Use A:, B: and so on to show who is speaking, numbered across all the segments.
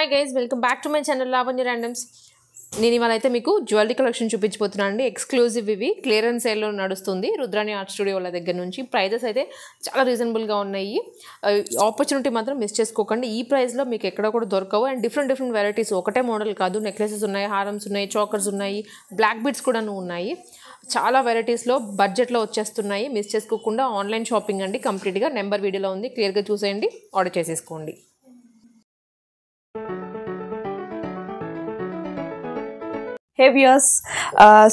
A: Hi guys welcome back to my channel Lavanya randoms నేను ఇవాళ అయితే మీకు జ్యువెలరీ కలెక్షన్ చూపించిపోతున్నాను అండి ఎక్స్క్లూజివ్ ఇవి క్లియరెన్స్ సేల్లో నడుస్తుంది రుద్రాణి ఆర్ట్ స్టూడియో వాళ్ళ దగ్గర నుంచి ప్రైజెస్ అయితే చాలా రీజనబుల్గా ఉన్నాయి ఆపర్చునిటీ uh, మాత్రం మిస్ చేసుకోకండి ఈ ప్రైస్లో మీకు ఎక్కడ కూడా దొరకవు అండ్ డిఫరెంట్ డిఫరెంట్ వెరైటీస్ ఒకటే మోడల్ కాదు నెక్లెసెస్ ఉన్నాయి హారమ్స్ ఉన్నాయి చాకర్స్ ఉన్నాయి బ్లాక్ బీడ్స్ కూడా ఉన్నాయి చాలా వెరైటీస్లో బడ్జెట్లో వచ్చేస్తున్నాయి మిస్ చేసుకోకుండా ఆన్లైన్ షాపింగ్ అండి కంప్లీట్గా నెంబర్ వీడియోలో ఉంది క్లియర్గా చూసేయండి ఆర్డర్ చేసేసుకోండి
B: హేవియర్స్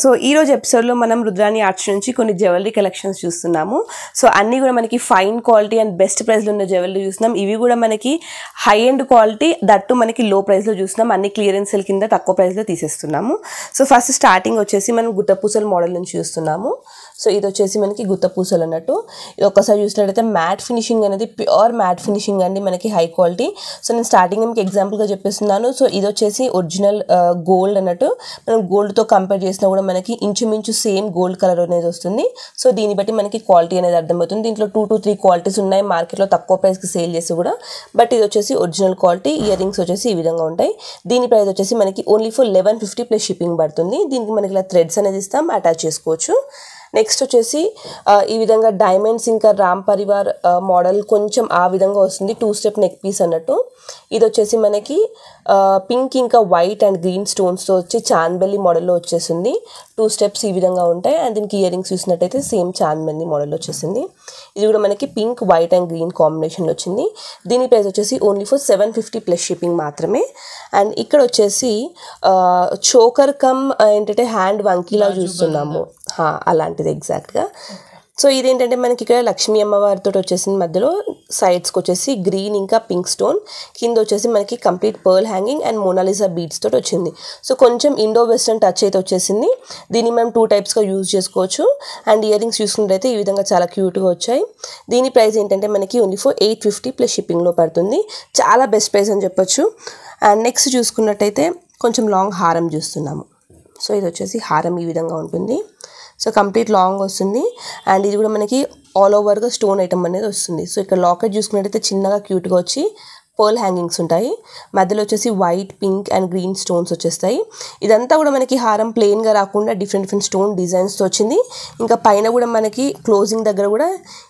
B: సో ఈరోజు ఎపిసోడ్లో మనం రుద్రాని ఆర్ట్స్ నుంచి కొన్ని జ్యువెలరీ కలెక్షన్స్ చూస్తున్నాము సో అన్నీ కూడా మనకి ఫైన్ క్వాలిటీ అండ్ బెస్ట్ ప్రైస్లో ఉన్న జ్యువెలరీ చూస్తున్నాం ఇవి కూడా మనకి హై అండ్ క్వాలిటీ దట్టు మనకి లో ప్రైస్లో చూస్తున్నాం అన్ని క్లియరెన్సుల కింద తక్కువ ప్రైస్లో తీసేస్తున్నాము సో ఫస్ట్ స్టార్టింగ్ వచ్చేసి మనం గుట్టపూసల మోడల్ నుంచి చూస్తున్నాము సో ఇది వచ్చేసి మనకి గుత్తపూసలు అన్నట్టు ఇది ఒక్కసారి చూసినట్టయితే మ్యాట్ ఫినిషింగ్ అనేది ప్యూర్ మ్యాట్ ఫినిషింగ్ అండి మనకి హై క్వాలిటీ సో నేను స్టార్టింగ్ మీకు ఎగ్జాంపుల్గా చెప్పేస్తున్నాను సో ఇది వచ్చేసి ఒరిజినల్ గోల్డ్ uh, అన్నట్టు మనం మనం గోల్డ్తో కంపేర్ చేసినా కూడా మనకి ఇంచుమించు సేమ్ గోల్డ్ కలర్ అనేది వస్తుంది సో దీన్ని బట్టి మనకి క్వాలిటీ అనేది అర్థమవుతుంది దీంట్లో టూ టూ త్రీ క్వాలిటీస్ ఉన్నాయి మార్కెట్లో తక్కువ ప్రైస్కి సేల్ చేసి కూడా బట్ ఇది వచ్చేసి ఒరిజినల్ క్వాలిటీ ఇయర్ రింగ్స్ వచ్చేసి ఈ విధంగా ఉంటాయి దీని ప్రైస్ వచ్చేసి మనకి only four eleven fifty plus shipping పడుతుంది దీనికి మనకి ఇలా థ్రెడ్స్ అనేది ఇస్తాం అటాచ్ చేసుకోవచ్చు నెక్స్ట్ వచ్చేసి ఈ విధంగా డైమండ్స్ ఇంకా రామ్ పరివార్ మోడల్ కొంచెం ఆ విధంగా వస్తుంది టూ స్టెప్ నెక్ పీస్ అన్నట్టు ఇది వచ్చేసి మనకి పింక్ ఇంకా వైట్ అండ్ గ్రీన్ స్టోన్స్తో వచ్చి చాన్బెల్లి మోడల్లో వచ్చేసింది టూ స్టెప్స్ ఈ విధంగా ఉంటాయి అండ్ దీనికి ఇయర్ రింగ్స్ చూసినట్టయితే సేమ్ చాన్బెల్లి మోడల్ వచ్చేసింది ఇది కూడా మనకి పింక్ వైట్ అండ్ గ్రీన్ కాంబినేషన్లో వచ్చింది దీని ప్రైస్ వచ్చేసి only for seven fifty plus shipping మాత్రమే అండ్ ఇక్కడ వచ్చేసి చోకర్ కమ్ ఏంటంటే హ్యాండ్ వంకీలా చూస్తున్నాము అలాంటిది ఎగ్జాక్ట్గా సో ఇదేంటంటే మనకి ఇక్కడ లక్ష్మీ అమ్మవారితో వచ్చేసి మధ్యలో సైడ్స్కి వచ్చేసి గ్రీన్ ఇంకా పింక్ స్టోన్ కింద వచ్చేసి మనకి complete pearl hanging and Mona Lisa beads తోటి వచ్చింది సో కొంచెం ఇండో వెస్ట్రన్ టచ్ అయితే వచ్చేసింది దీన్ని మనం టూ టైప్స్గా యూజ్ చేసుకోవచ్చు అండ్ ఇయర్ రింగ్స్ చూసుకున్నట్టయితే ఈ విధంగా చాలా క్యూట్గా వచ్చాయి దీని ప్రైస్ ఏంటంటే మనకి only four eight fifty plus షిప్పింగ్లో పడుతుంది చాలా బెస్ట్ ప్రైస్ అని చెప్పొచ్చు అండ్ నెక్స్ట్ చూసుకున్నట్టయితే కొంచెం లాంగ్ హారం చూస్తున్నాము సో ఇది వచ్చేసి హారం ఈ విధంగా ఉంటుంది సో కంప్లీట్ లాంగ్ వస్తుంది అండ్ ఇది కూడా మనకి ఆల్ ఓవర్గా స్టోన్ ఐటమ్ అనేది వస్తుంది సో ఇక్కడ లాకెట్ చూసుకున్నట్టయితే చిన్నగా క్యూట్గా వచ్చి పర్ల్ హ్యాంగింగ్స్ ఉంటాయి మధ్యలో వచ్చేసి white pink and green stones వచ్చేస్తాయి ఇదంతా కూడా మనకి హారం ప్లెయిన్గా రాకుండా డిఫరెంట్ డిఫరెంట్ స్టోన్ డిజైన్స్తో వచ్చింది ఇంకా పైన కూడా మనకి క్లోజింగ్ దగ్గర కూడా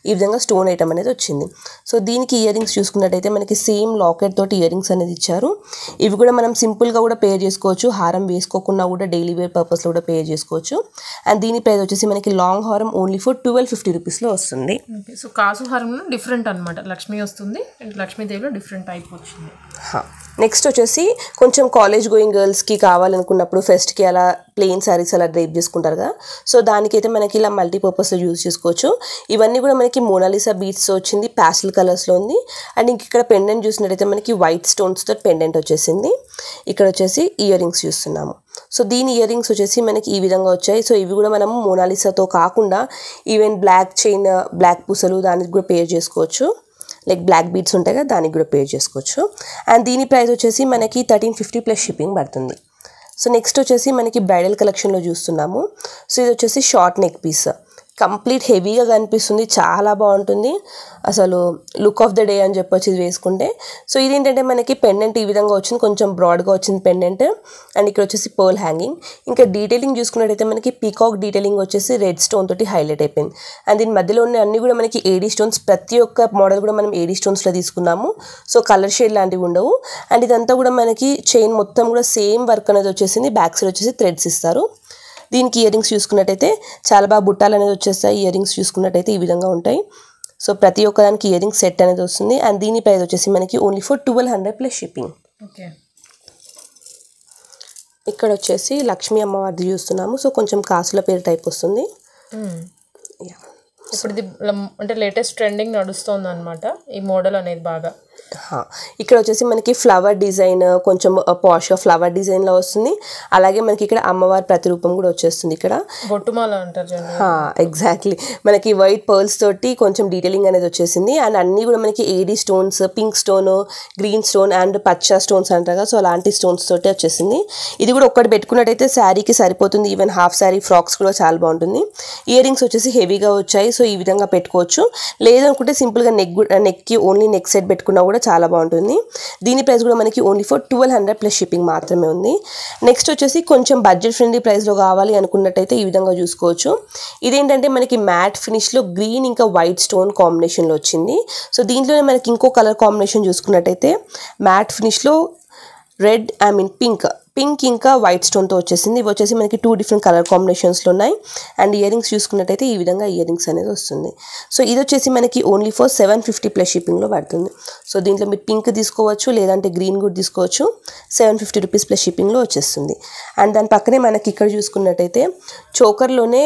B: ఈ విధంగా స్టోన్ ఐటమ్ అనేది వచ్చింది సో దీనికి ఇయర్ రింగ్స్ చూసుకున్నట్టయితే మనకి సేమ్ లాకెట్ తోటి ఇయర్ రింగ్స్ అనేది ఇచ్చారు ఇవి కూడా మనం సింపుల్గా కూడా పేర్ చేసుకోవచ్చు హారం వేసుకోకుండా కూడా డైలీ వేర్ పర్పస్లో కూడా పేర్ చేసుకోవచ్చు అండ్ దీని ప్రైజ్ వచ్చేసి మనకి లాంగ్ హారం ఓన్లీ ఫర్ ట్వెల్వ్ ఫిఫ్టీ రూపీస్లో వస్తుంది
A: సో కాసు హారం డిఫరెంట్ అనమాట లక్ష్మి వస్తుంది అండ్ లక్ష్మీదేవిలో డిఫరెంట్ అయిపోతుంది
B: నెక్స్ట్ వచ్చేసి కొంచెం కాలేజ్ గోయింగ్ గర్ల్స్కి కావాలనుకున్నప్పుడు ఫెస్ట్కి అలా ప్లెయిన్ శారీస్ అలా డ్రేప్ చేసుకుంటారు కదా సో దానికైతే మనకి ఇలా మల్టీపర్పస్లో యూజ్ చేసుకోవచ్చు ఇవన్నీ కూడా మనకి మోనాలిసా బీట్స్ వచ్చింది ప్యాస్టల్ కలర్స్లో ఉంది అండ్ ఇంక ఇక్కడ పెండెంట్ చూసినట్టయితే మనకి వైట్ స్టోన్స్తో పెండెంట్ వచ్చేసింది ఇక్కడ వచ్చేసి ఇయర్ రింగ్స్ చూస్తున్నాము సో దీని ఇయర్ రింగ్స్ వచ్చేసి మనకి ఈ విధంగా వచ్చాయి సో ఇవి కూడా మనం మోనాలిసాతో కాకుండా ఈవెన్ బ్లాక్ చైన్ బ్లాక్ పూసలు దానికి కూడా పేర్ చేసుకోవచ్చు లైక్ బ్లాక్ బీడ్స్ ఉంటాయి కదా దానికి కూడా పే చేసుకోవచ్చు అండ్ దీని ప్రైస్ వచ్చేసి మనకి థర్టీన్ ఫిఫ్టీ ప్లస్ షిప్పింగ్ పడుతుంది సో నెక్స్ట్ వచ్చేసి మనకి బ్రైడల్ కలెక్షన్లో చూస్తున్నాము సో ఇది వచ్చేసి షార్ట్ నెక్ పీస్ కంప్లీట్ హెవీగా కనిపిస్తుంది చాలా బాగుంటుంది అసలు లుక్ ఆఫ్ ద డే అని చెప్పొచ్చు ఇది వేసుకుంటే సో ఇది ఏంటంటే మనకి పెండెంట్ ఈ విధంగా వచ్చింది కొంచెం బ్రాడ్గా వచ్చింది పెండెంట్ అండ్ ఇక్కడ వచ్చేసి పర్ల్ హ్యాంగింగ్ ఇంకా డీటెయిలింగ్ చూసుకున్నట్టయితే మనకి పీకాక్ డీటెయిలింగ్ వచ్చేసి రెడ్ స్టోన్ తోటి హైలైట్ అయిపోయింది అండ్ దీని మధ్యలో ఉన్న అన్ని కూడా మనకి ఏడీ స్టోన్స్ ప్రతి ఒక్క మోడల్ కూడా మనం ఏడీ స్టోన్స్లో తీసుకున్నాము సో కలర్ షేడ్ లాంటివి ఉండవు అండ్ ఇదంతా కూడా మనకి చైన్ మొత్తం కూడా సేమ్ వర్క్ అనేది వచ్చేసింది బ్యాక్ సైడ్ వచ్చేసి థ్రెడ్స్ ఇస్తారు దీనికి ఇయర్ రింగ్స్ చూసుకున్నట్టయితే చాలా బాగా బుట్టాలు అనేది వచ్చేస్తాయి ఇయర్ రింగ్స్ చూసుకున్నట్టయితే ఈ విధంగా ఉంటాయి సో ప్రతి ఒక్కదానికి ఇయర్ సెట్ అనేది వస్తుంది అండ్ దీని ప్రైస్ వచ్చేసి మనకి only for twelve hundred plus shipping okay ఇక్కడ వచ్చేసి లక్ష్మీ అమ్మవారిది చూస్తున్నాము సో కొంచెం కాసుల పేరు టైప్ వస్తుంది
A: hmm. ఇప్పుడు అంటే లేటెస్ట్ ట్రెండింగ్ నడుస్తుంది అనమాట ఈ మోడల్ అనేది బాగా
B: ఇక్కడ వచ్చేసి మనకి ఫ్లవర్ డిజైన్ కొంచెం పాష్ ఫ్లవర్ డిజైన్లో వస్తుంది అలాగే మనకి ఇక్కడ అమ్మవారి ప్రతిరూపం కూడా వచ్చేస్తుంది ఇక్కడ
A: బొట్టుమాల అంటారు
B: ఎగ్జాక్ట్లీ మనకి వైట్ పర్ల్స్ తోటి కొంచెం డీటెయిలింగ్ అనేది వచ్చేసింది అండ్ అన్ని కూడా మనకి AD stones pink stone green stone and పచ్చ స్టోన్స్ అంటారు సో అలాంటి స్టోన్స్ తోటి వచ్చేసింది ఇది కూడా ఒక్కటి పెట్టుకున్నట్టయితే శారీకి సరిపోతుంది ఈవెన్ హాఫ్ శారీ ఫ్రాక్స్ కూడా చాలా బాగుంటుంది ఇయర్ రింగ్స్ వచ్చేసి హెవీగా వచ్చాయి సో ఈ విధంగా పెట్టుకోవచ్చు లేదనుకుంటే సింపుల్గా నెక్ నెక్కి ఓన్లీ నెక్ సెట్ పెట్టుకున్నా కూడా చాలా చాలా బాగుంటుంది దీని ప్రైస్ కూడా మనకి only for twelve hundred plus shipping మాత్రమే ఉంది నెక్స్ట్ వచ్చేసి కొంచెం బడ్జెట్ ఫ్రెండ్లీ ప్రైస్లో కావాలి అనుకున్నట్టయితే ఈ విధంగా చూసుకోవచ్చు ఇదేంటంటే మనకి మ్యాట్ ఫినిష్లో గ్రీన్ ఇంకా వైట్ స్టోన్ కాంబినేషన్లో వచ్చింది సో దీంట్లోనే మనకి ఇంకో కలర్ కాంబినేషన్ చూసుకున్నట్టయితే మ్యాట్ ఫినిష్లో red I mean pink pink ఇంకా వైట్ స్టోన్తో వచ్చేసింది ఇవి వచ్చేసి మనకి టూ డిఫరెంట్ కలర్ కాంబినేషన్స్లో ఉన్నాయి అండ్ ఇయర్ రింగ్స్ చూసుకున్నట్టయితే ఈ విధంగా ఇయర్ రింగ్స్ అనేది వస్తుంది సో ఇది వచ్చేసి మనకి only for seven fifty plus షిప్పింగ్లో పడుతుంది సో దీంట్లో మీరు పింక్ తీసుకోవచ్చు లేదంటే గ్రీన్ కూడా తీసుకోవచ్చు సెవెన్ ఫిఫ్టీ రూపీస్ ప్లస్ షిప్పింగ్లో వచ్చేస్తుంది అండ్ దాని పక్కనే మనకి ఇక్కడ చూసుకున్నట్టయితే చోకర్లోనే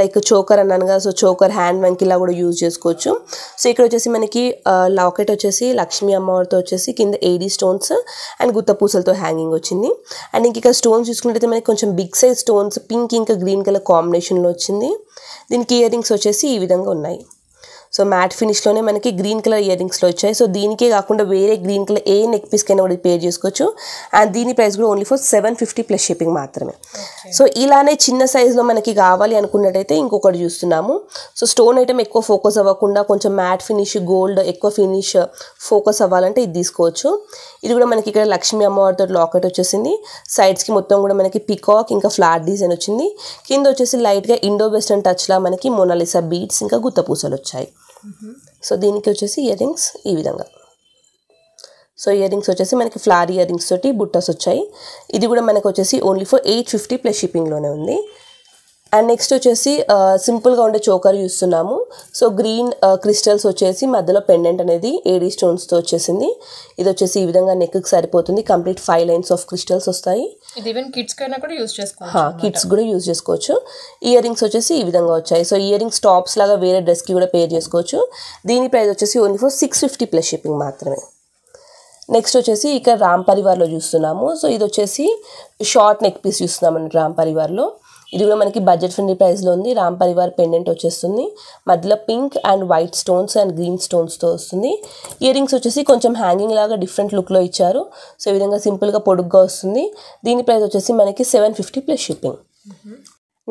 B: లైక్ చోకర్ అన్నాను సో చోకర్ హ్యాండ్ వంక్ ఇలా కూడా యూజ్ చేసుకోవచ్చు సో ఇక్కడ వచ్చేసి మనకి లాకెట్ వచ్చేసి లక్ష్మీ అమ్మవారితో వచ్చేసి కింద ఎయిడీ స్టోన్స్ అండ్ గుత్త పూసలతో హ్యాంగింగ్ వచ్చింది అండ్ ఇంక స్టోన్స్ చూసుకున్నట్టయితే మనకి కొంచెం బిగ్ సైజ్ స్టోన్స్ పింక్ ఇంకా గ్రీన్ కలర్ కాంబినేషన్లో వచ్చింది దీనికి ఇయర్ రింగ్స్ వచ్చేసి ఈ విధంగా ఉన్నాయి సో మ్యాట్ ఫినిష్లోనే మనకి గ్రీన్ కలర్ ఇయర్ రింగ్స్లో వచ్చాయి సో దీనికే కాకుండా వేరే గ్రీన్ కలర్ ఏ నెక్ పీస్కైనా కూడా పే చేసుకోవచ్చు అండ్ దీని ప్రైస్ కూడా only for seven fifty plus shipping మాత్రమే సో ఇలానే చిన్న సైజ్లో మనకి కావాలి అనుకున్నట్టయితే ఇంకొకటి చూస్తున్నాము సో స్టోన్ ఐటమ్ ఎక్కువ ఫోకస్ అవ్వకుండా కొంచెం మ్యాట్ ఫినిష్ గోల్డ్ ఎక్కువ ఫినిష్ ఫోకస్ అవ్వాలంటే ఇది తీసుకోవచ్చు ఇది కూడా మనకి ఇక్కడ లక్ష్మీ అమ్మవారితో లాకెట్ వచ్చేసింది సైడ్స్కి మొత్తం కూడా మనకి పికాక్ ఇంకా ఫ్లాట్ డిజైన్ వచ్చింది కింద వచ్చేసి లైట్గా ఇండో వెస్టర్న్ టచ్లా మనకి మోనాలిసా బీట్స్ ఇంకా గుత్తపూసలు వచ్చాయి సో దీనికి వచ్చేసి ఇయర్ రింగ్స్ ఈ విధంగా సో ఇయర్ రింగ్స్ వచ్చేసి మనకి ఫ్లార్ ఇయర్ రింగ్స్ తోటి బుట్టస్ వచ్చాయి ఇది కూడా మనకు వచ్చేసి only for eight fifty plus షిప్పింగ్లోనే ఉంది అండ్ నెక్స్ట్ వచ్చేసి సింపుల్గా ఉండే చోకర్ చూస్తున్నాము సో గ్రీన్ క్రిస్టల్స్ వచ్చేసి మధ్యలో పెండెంట్ అనేది ఏడీ స్టోన్స్తో వచ్చేసింది ఇది వచ్చేసి ఈ విధంగా నెక్కి సరిపోతుంది complete five lines of crystals వస్తాయి
A: ఇది కిడ్స్ కూడా యూజ్ చేసుకోవచ్చు
B: కిడ్స్ కూడా యూజ్ చేసుకోవచ్చు ఇయర్ రింగ్స్ వచ్చేసి ఈ విధంగా వచ్చాయి సో ఇయర్ రింగ్స్ టాప్స్ లాగా వేరే డ్రెస్కి కూడా పేర్ చేసుకోవచ్చు దీని ప్రైస్ వచ్చేసి only four six fifty plus shipping మాత్రమే నెక్స్ట్ వచ్చేసి ఇక్కడ రామ్ పరివార్లో చూస్తున్నాము సో ఇది వచ్చేసి షార్ట్ నెక్ పీస్ చూస్తున్నామండి రామ్ పరివార్లో ఇది కూడా మనకి బడ్జెట్ ఫ్రెండ్లీ ప్రైస్లో ఉంది రామ్ పరివార్ పెండెంట్ వచ్చేస్తుంది మధ్యలో pink and white stones and green స్టోన్స్తో వస్తుంది ఇయర్ రింగ్స్ వచ్చేసి కొంచెం హ్యాంగింగ్ లాగా డిఫరెంట్ లుక్లో ఇచ్చారు సో ఈ విధంగా సింపుల్గా పొడుగ్గా వస్తుంది దీని ప్రైస్ వచ్చేసి మనకి seven fifty plus shipping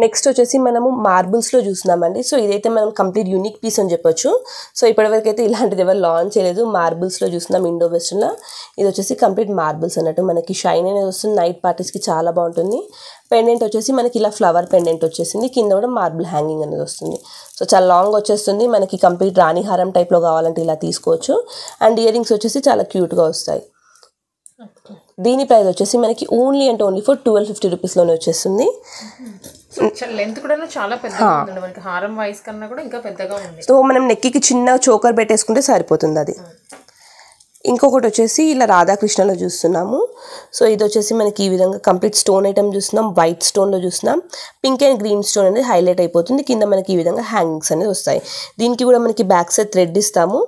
B: next వచ్చేసి మనము మార్బుల్స్లో చూసినామండి సో ఇదైతే మనం కంప్లీట్ యూనిక్ పీస్ అని చెప్పొచ్చు సో ఇప్పటివరకు అయితే ఇలాంటిది ఎవరు లాంచ్ చేయలేదు మార్బుల్స్లో చూసినాం ఇండో వెస్ట్రన్లో ఇది వచ్చేసి కంప్లీట్ మార్బుల్స్ అన్నట్టు మనకి షైన్ అనేది వస్తుంది నైట్ పార్టీస్కి చాలా బాగుంటుంది పెండెంట్ వచ్చేసి మనకి ఇలా ఫ్లవర్ పెండెంట్ వచ్చేసింది కింద కూడా మార్బుల్ హ్యాంగింగ్ అనేది వస్తుంది సో చాలా లాంగ్ వచ్చేస్తుంది మనకి కంప్లీట్ రాణిహారం టైప్లో కావాలంటే ఇలా తీసుకోవచ్చు అండ్ ఇయర్ రింగ్స్ వచ్చేసి చాలా క్యూట్గా వస్తాయి దీని ప్రైస్ వచ్చేసి మనకి ఓన్లీ అంటే ఓన్లీ ఫర్ ట్వెల్వ్ ఫిఫ్టీ రూపీస్లోనే వచ్చేస్తుంది hmm.
A: లెంత్ కూడా చాలా పెద్దగా మనకి హారం కన్నా కూడా ఇంకా పెద్దగా
B: సో మనం నెక్కి చిన్న చోకర్ పెట్టేసుకుంటే సరిపోతుంది అది ఇంకొకటి వచ్చేసి ఇలా రాధాకృష్ణలో చూస్తున్నాము సో ఇది వచ్చేసి మనకి ఈ విధంగా కంప్లీట్ స్టోన్ ఐటమ్ చూస్తున్నాం వైట్ స్టోన్లో చూస్తున్నాం పింక్ అండ్ గ్రీన్ స్టోన్ అనేది హైలైట్ అయిపోతుంది కింద మనకి ఈ విధంగా హ్యాంగింగ్స్ అనేది వస్తాయి దీనికి కూడా మనకి బ్యాక్ సైడ్ థ్రెడ్ ఇస్తాము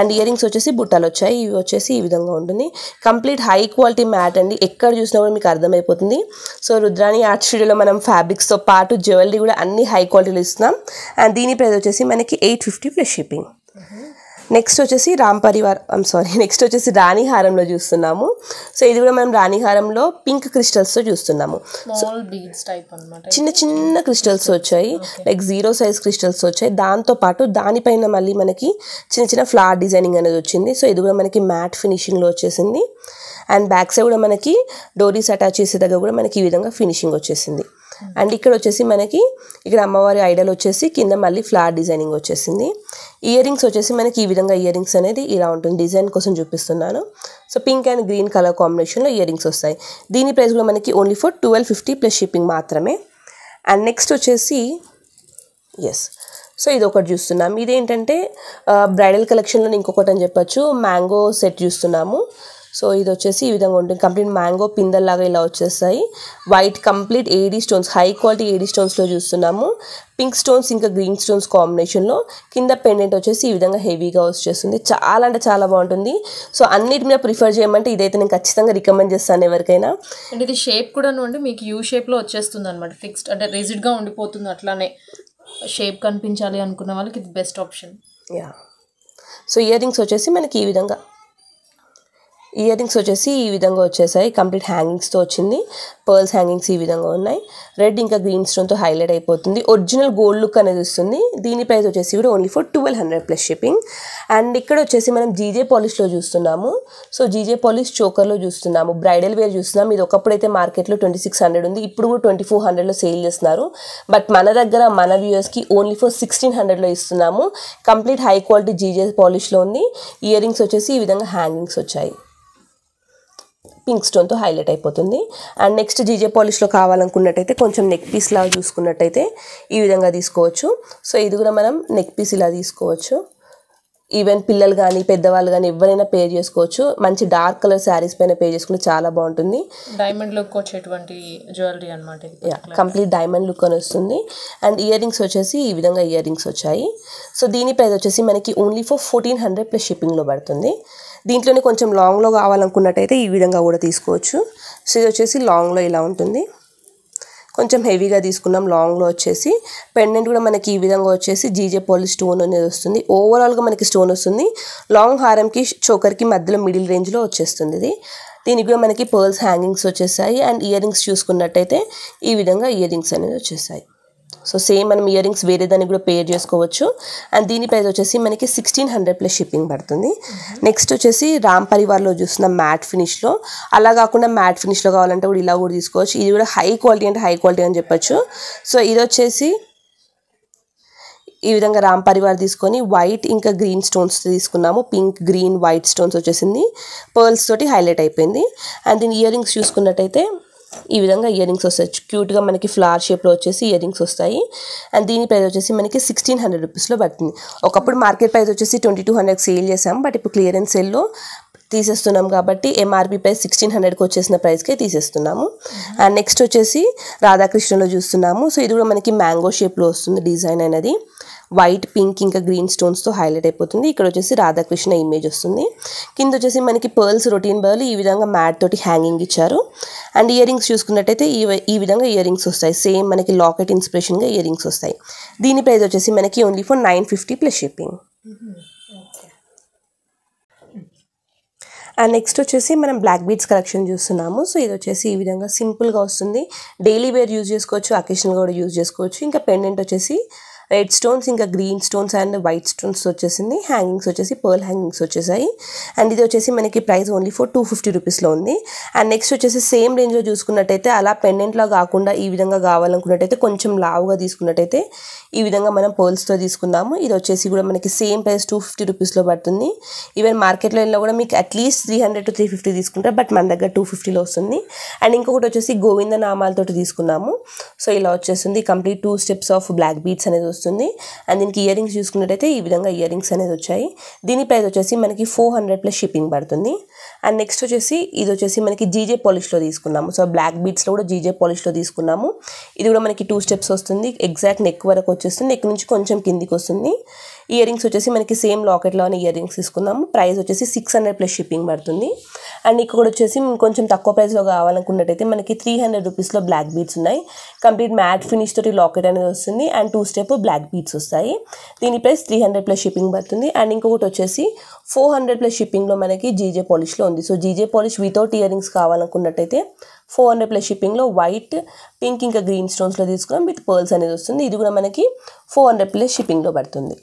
B: అండ్ ఇయర్ వచ్చేసి బుట్టాలు వచ్చాయి ఇవి వచ్చేసి ఈ విధంగా ఉంటుంది కంప్లీట్ హై క్వాలిటీ మ్యాట్ అండి ఎక్కడ చూసినా కూడా మీకు అర్థమైపోతుంది సో రుద్రాణి ఆర్ట్ స్టూడియోలో మనం ఫ్యాబ్రిక్స్తో పాటు జ్యువెలరీ కూడా అన్ని హై క్వాలిటీలు ఇస్తున్నాం అండ్ దీని ప్రైస్ వచ్చేసి మనకి eight fifty plus shipping next వచ్చేసి Ram Parivar I'm sorry next వచ్చేసి రాణి హారంలో చూస్తున్నాము సో ఇది కూడా మనం రాణి హారంలో పింక్ క్రిస్టల్స్తో చూస్తున్నాము సో
A: టైప్ అనమాట చిన్న
B: చిన్న క్రిస్టల్స్ వచ్చాయి లైక్ జీరో సైజ్ క్రిస్టల్స్ వచ్చాయి దాంతో పాటు దానిపైన మళ్ళీ మనకి చిన్న చిన్న ఫ్లవర్ డిజైనింగ్ అనేది వచ్చింది సో ఇది కూడా మనకి మ్యాట్ ఫినిషింగ్లో వచ్చేసింది అండ్ బ్యాక్ సైడ్ కూడా మనకి డోరీస్ అటాచ్ చేసే దగ్గర కూడా మనకి ఈ విధంగా ఫినిషింగ్ వచ్చేసింది అండ్ ఇక్కడ వచ్చేసి మనకి ఇక్కడ అమ్మవారి ఐడల్ వచ్చేసి కింద మళ్ళీ ఫ్లవర్ డిజైనింగ్ వచ్చేసింది ఇయర్ రింగ్స్ వచ్చేసి మనకి ఈ విధంగా ఇయర్ రింగ్స్ అనేది ఇలా ఉంటుంది డిజైన్ కోసం చూపిస్తున్నాను so pink and green colour కాంబినేషన్లో ఇయర్ రింగ్స్ వస్తాయి దీని ప్రైస్ కూడా మనకి only for twelve fifty plus shipping మాత్రమే అండ్ నెక్స్ట్ వచ్చేసి ఎస్ సో ఇది ఒకటి చూస్తున్నాం ఇదేంటంటే బ్రైడల్ కలెక్షన్లో ఇంకొకటి అని చెప్పచ్చు మ్యాంగో సెట్ చూస్తున్నాము సో ఇది వచ్చేసి ఈ విధంగా ఉంటుంది కంప్లీట్ మ్యాంగో పిందల్లాగా ఇలా వచ్చేస్తాయి white complete AD stones high quality AD స్టోన్స్లో చూస్తున్నాము పింక్ స్టోన్స్ ఇంకా గ్రీన్ స్టోన్స్ కాంబినేషన్లో కింద పెండెంట్ వచ్చేసి ఈ విధంగా హెవీగా వచ్చేస్తుంది చాలా అంటే చాలా బాగుంటుంది సో అన్నిటి మీద ప్రిఫర్ చేయమంటే ఇదైతే నేను ఖచ్చితంగా రికమెండ్ చేస్తాను ఎవరికైనా
A: అండ్ ఇది షేప్ కూడా నుండి మీకు యూ షేప్లో వచ్చేస్తుంది అనమాట ఫిక్స్డ్ అంటే రిజిడ్గా ఉండిపోతుంది అట్లానే షేప్ కనిపించాలి అనుకున్న వాళ్ళకి ఇది best option
B: yeah so earrings వచ్చేసి మనకి ఈ విధంగా ఇయర్ రింగ్స్ వచ్చేసి ఈ విధంగా వచ్చేసాయి కంప్లీట్ హ్యాంగింగ్స్తో వచ్చింది పర్ల్స్ హ్యాంగింగ్స్ ఈ విధంగా ఉన్నాయి రెడ్ ఇంకా గ్రీన్ స్టోన్తో హైలైట్ అయిపోతుంది ఒరిజినల్ గోల్డ్ లుక్ అనేది వస్తుంది దీని ప్రైస్ వచ్చేసి కూడా only for twelve hundred plus shipping and ఇక్కడ వచ్చేసి మనం జీజే పాలిష్లో చూస్తున్నాము సో జీజే పాలిష్ చోకర్లో చూస్తున్నాము బ్రైడల్ వేర్ చూస్తున్నాము ఇది ఒకప్పుడైతే మార్కెట్లో ట్వంటీ సిక్స్ హండ్రెడ్ ఉంది ఇప్పుడు కూడా ట్వంటీ ఫోర్ హండ్రెడ్లో సేల్ చేస్తున్నారు బట్ మన దగ్గర మన వ్యూయర్స్కి ఓన్లీ ఫర్ సిక్స్టీన్ హండ్రెడ్లో ఇస్తున్నాము కంప్లీట్ హై క్వాలిటీ జీజే పాలిష్లో ఉంది ఇయర్ రింగ్స్ వచ్చేసి ఈ విధంగా హ్యాంగింగ్స్ వచ్చాయి పింక్ స్టోన్తో హైలైట్ అయిపోతుంది అండ్ నెక్స్ట్ జీజే పాలిష్లో కావాలనుకున్నట్టయితే కొంచెం నెక్ పీస్ లాగా చూసుకున్నట్టయితే ఈ విధంగా తీసుకోవచ్చు సో ఇది కూడా మనం నెక్ పీస్ ఇలా తీసుకోవచ్చు ఈవెన్ పిల్లలు కానీ పెద్దవాళ్ళు కానీ ఎవరైనా పే చేసుకోవచ్చు మంచి డార్క్ కలర్ శారీస్ పైన పే చేసుకుంటే చాలా బాగుంటుంది
A: డైమండ్ లుక్ వచ్చేటువంటి జ్యువెలరీ అనమాట
B: కంప్లీట్ డైమండ్ లుక్ అని వస్తుంది అండ్ ఇయర్ రింగ్స్ వచ్చేసి ఈ విధంగా ఇయర్ రింగ్స్ వచ్చాయి సో దీని ప్రైస్ వచ్చేసి మనకి only for fourteen hundred plus షిప్పింగ్లో పడుతుంది దీంట్లోనే కొంచెం లాంగ్లో కావాలనుకున్నట్టయితే ఈ విధంగా కూడా తీసుకోవచ్చు సో ఇది వచ్చేసి లాంగ్లో ఇలా ఉంటుంది కొంచెం హెవీగా తీసుకున్నాం లాంగ్లో వచ్చేసి పెండెంట్ కూడా మనకి ఈ విధంగా వచ్చేసి జీజే పోలి స్టోన్ అనేది వస్తుంది ఓవరాల్గా మనకి స్టోన్ వస్తుంది లాంగ్ హారంకి చోకర్కి మధ్యలో మిడిల్ రేంజ్లో వచ్చేస్తుంది ఇది దీనికి కూడా మనకి పర్ల్స్ హ్యాంగింగ్స్ వచ్చేసాయి అండ్ ఇయర్ రింగ్స్ చూసుకున్నట్టయితే ఈ విధంగా ఇయర్ రింగ్స్ అనేది వచ్చేసాయి సో సేమ్ మనం ఇయర్ రింగ్స్ వేరే దాన్ని కూడా పేర్ చేసుకోవచ్చు అండ్ దీని ప్రైస్ వచ్చేసి మనకి సిక్స్టీన్ హండ్రెడ్ ప్లస్ షిప్పింగ్ పడుతుంది నెక్స్ట్ వచ్చేసి రామ్ పరివార్లో చూస్తున్న మ్యాట్ ఫినిష్లో అలా కాకుండా మ్యాట్ ఫినిష్లో కావాలంటే కూడా ఇలా కూడా తీసుకోవచ్చు ఇది కూడా హై క్వాలిటీ అంటే హై క్వాలిటీ అని చెప్పొచ్చు సో ఇది వచ్చేసి ఈ విధంగా రామ్ పరివార్ తీసుకొని వైట్ ఇంకా గ్రీన్ స్టోన్స్ తీసుకున్నాము పింక్ గ్రీన్ వైట్ స్టోన్స్ వచ్చేసింది పర్ల్స్ తోటి హైలైట్ అయిపోయింది అండ్ దీని ఇయర్ రింగ్స్ చూసుకున్నట్టయితే ఈ విధంగా ఇయర్ రింగ్స్ వస్తాయి క్యూట్గా మనకి ఫ్లవర్ షేప్లో వచ్చేసి ఇయర్ రింగ్స్ వస్తాయి అండ్ దీని ప్రైస్ వచ్చేసి మనకి సిక్స్టీన్ హండ్రెడ్ రూపీస్లో పడుతుంది ఒకప్పుడు మార్కెట్ ప్రైస్ వచ్చేసి ట్వంటీ టూ హండ్రెడ్ సేల్ చేసాం బట్ ఇప్పుడు క్లియరెన్స్ సేల్లో తీసేస్తున్నాం కాబట్టి ఎంఆర్పీ ప్రైస్ సిక్స్టీన్ హండ్రెడ్కి వచ్చేసిన ప్రైస్కే తీసేస్తున్నాము అండ్ నెక్స్ట్ వచ్చేసి రాధాకృష్ణలో చూస్తున్నాము సో ఇది కూడా మనకి మ్యాంగో షేప్లో వస్తుంది డిజైన్ అనేది వైట్ పింక్ ఇంకా గ్రీన్ స్టోన్స్తో హైలైట్ అయిపోతుంది ఇక్కడ వచ్చేసి రాధాకృష్ణ ఇమేజ్ వస్తుంది కింద వచ్చేసి మనకి పర్ల్స్ రొటీన్ బదులు ఈ విధంగా మ్యాట్ తోటి హ్యాంగింగ్ ఇచ్చారు అండ్ ఇయర్ రింగ్స్ చూసుకున్నట్టయితే ఈ ఈ విధంగా ఇయర్ రింగ్స్ వస్తాయి సేమ్ మనకి లాకెట్ ఇన్స్పిరేషన్గా ఇయర్ రింగ్స్ వస్తాయి దీని ప్రైస్ వచ్చేసి మనకి only for nine fifty plus shipping and next వచ్చేసి మనం బ్లాక్ బీట్స్ కలెక్షన్ చూస్తున్నాము సో ఇది వచ్చేసి ఈ విధంగా సింపుల్గా వస్తుంది డైలీ వేర్ యూజ్ చేసుకోవచ్చు అకేషన్గా కూడా యూజ్ చేసుకోవచ్చు ఇంకా పెండెంట్ వచ్చేసి రెడ్ స్టోన్స్ ఇంకా green stones and white stones వచ్చేసింది హ్యాంగింగ్స్ వచ్చేసి పర్ల్ హ్యాంగింగ్స్ వచ్చేసాయి అండ్ ఇది వచ్చేసి మనకి price only for two fifty రూపీస్లో ఉంది అండ్ నెక్స్ట్ వచ్చేసి సేమ్ రేంజ్లో చూసుకున్నట్టయితే అలా పెండెంట్లో కాకుండా ఈ విధంగా కావాలనుకున్నట్టయితే కొంచెం లావుగా తీసుకున్నట్టయితే ఈ విధంగా మనం పర్ల్స్తో తీసుకున్నాము ఇది వచ్చేసి కూడా మనకి సేమ్ ప్రైస్ టూ ఫిఫ్టీ రూపీస్లో పడుతుంది ఈవెన్ మార్కెట్లో వెళ్ళినా కూడా మీకు at least three hundred to three fifty తీసుకుంటారు బట్ మన దగ్గర టూ ఫిఫ్టీలో వస్తుంది అండ్ ఇంకొకటి వచ్చేసి గోవింద నామాలతో తీసుకున్నాము సో ఇలా వచ్చేస్తుంది complete two steps of black beads అనేది వస్తుంది అండ్ దీనికి ఇయర్ రింగ్స్ చూసుకున్నట్టయితే ఈ విధంగా ఇయర్ రింగ్స్ అనేది వచ్చాయి దీని ప్రైస్ వచ్చేసి మనకి ఫోర్ హండ్రెడ్ ప్లస్ షిప్పింగ్ పడుతుంది అండ్ నెక్స్ట్ వచ్చేసి ఇది వచ్చేసి మనకి జీజే పాలిష్లో తీసుకున్నాము సో బ్లాక్ బీట్స్లో కూడా జీజే పాలిష్లో తీసుకున్నాము ఇది కూడా మనకి టూ స్టెప్స్ వస్తుంది ఎగ్జాక్ట్ నెక్ వరకు వచ్చేస్తుంది నెక్ నుంచి కొంచెం కిందికి వస్తుంది ఇయర్ రింగ్స్ వచ్చేసి మనకి సేమ్ లాకెట్లోనే ఇయర్ రింగ్స్ తీసుకుందాము ప్రైస్ వచ్చేసి సిక్స్ హండ్రెడ్ ప్లస్ షిప్పింగ్ పడుతుంది అండ్ ఇక్కడ వచ్చేసి కొంచెం తక్కువ ప్రైస్లో కావాలనుకున్నట్టయితే మనకి త్రీ హండ్రెడ్ రూపీస్లో బ్లాక్ బీట్స్ ఉన్నాయి కంప్లీట్ మ్యాట్ ఫినిష్ తోటి లాకెట్ అనేది వస్తుంది and two step black beads వస్తాయి దీని price three hundred plus shipping పడుతుంది అండ్ ఇంకొకటి వచ్చేసి ఫోర్ హండ్రెడ్ ప్లస్ షిప్పింగ్లో మనకి జీజే పాలిష్లో ఉంది so GJ polish without earrings కావాలనుకున్నట్టయితే ఫోర్ హండ్రెడ్ ప్లస్ షిప్పింగ్లో వైట్ పింక్ ఇంకా గ్రీన్ స్టోన్స్లో తీసుకున్నాం విత్ పర్ల్స్ అనేది వస్తుంది ఇది కూడా మనకి ఫోర్ హండ్రెడ్ ప్లస్ షిప్పింగ్లో పడుతుంది